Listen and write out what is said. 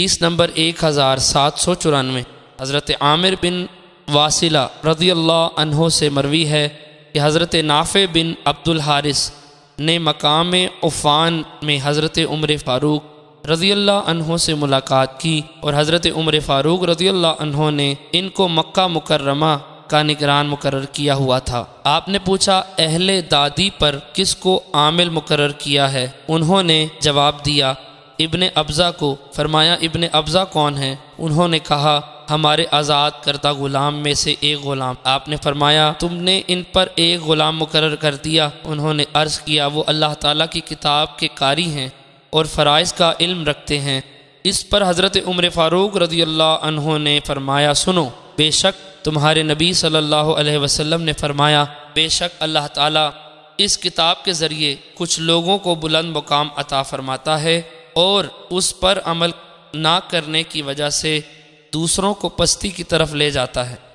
हदीस नंबर एक हज़ार सात सौ चौरानवे हज़रत आमिर बिन वासिला रदी अल्लाह अनहों से मरवी है कि हज़रत नाफ़े बिन अब्दुल हारिस ने मकाम उफ़ान में हज़रत उम्र फ़ारूक रज़ी अनहों से मुलाकात की और हज़रत उम्र फ़ारूक रज़ी अनहों ने इनको मक्का मुकर्रमा का निगरान मुकर किया हुआ था आपने पूछा अहले दादी पर किसको आमिल मुकर किया है उन्होंने जवाब दिया इब्ने अब्ज़ा को फरमाया इब्ने अब्ज़ा कौन है उन्होंने कहा हमारे आज़ाद करता ग़ुलाम में से एक ग़ुलाम आपने फरमाया तुमने इन पर एक ग़ुलाम मुकर कर दिया उन्होंने अर्ज़ किया वो अल्लाह ताला की किताब के कारी हैं और फ़राइज का इल्म रखते हैं इस पर हज़रत उम्र फ़ारूक रजी अल्लाह ने फरमाया सुनो बेशक तुम्हारे नबी सल्लल्लाहु अलैहि वसल्लम ने फरमाया बेशक अल्लाह ताला इस किताब के ज़रिए कुछ लोगों को बुलंद मुकाम अता फ़रमाता है और उस पर अमल ना करने की वजह से दूसरों को पस्ती की तरफ ले जाता है